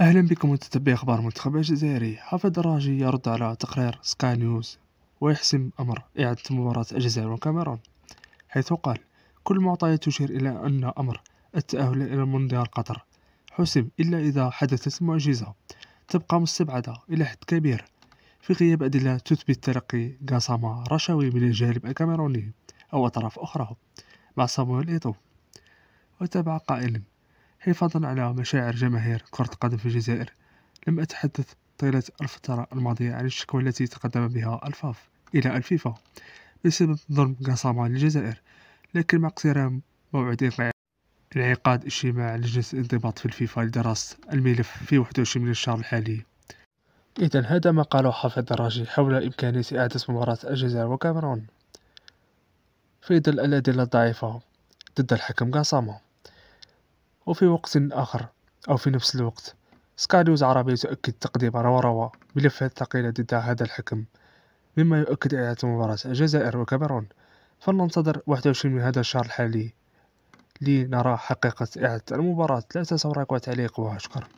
أهلا بكم متتبع أخبار منتخب الجزائري حافظ الراجي يرد على تقرير سكاي نيوز ويحسم أمر إعادة مباراة الجزائر والكاميرون حيث قال كل المعطيات تشير إلى أن أمر التأهل إلى مونديال قطر حسم إلا إذا حدثت معجزة تبقى مستبعدة إلى حد كبير في غياب أدلة تثبت تلقي قاسما رشاوي من الجانب الكاميروني أو أطراف أخرى مع صامويل إيتو وتابع قائلا حفاظا على مشاعر جماهير كرة القدم في الجزائر لم أتحدث طيلة الفترة الماضية عن الشكوى التي تقدم بها الفاف إلى الفيفا بسبب ظلم قصامة للجزائر لكن مع اقتراب موعد انعقاد اجتماع لجنة الانضباط في الفيفا لدراسة الملف في 21 من الشهر الحالي إذا هذا ما قاله حافظ دراجي حول إمكانية إعادة مباراة الجزائر وكاميرون في ظل الأدلة الضعيفة ضد الحكم قاسامة وفي وقت آخر أو في نفس الوقت سكاريوز عربي تؤكد تقديم روا روا ملفات ثقيلة ضد هذا الحكم مما يؤكد إعادة مباراة الجزائر وكاميرون فلننتظر 21 من هذا الشهر الحالي لنرى حقيقة إعادة المباراة لا تنسوا رايك وتعليق وشكرا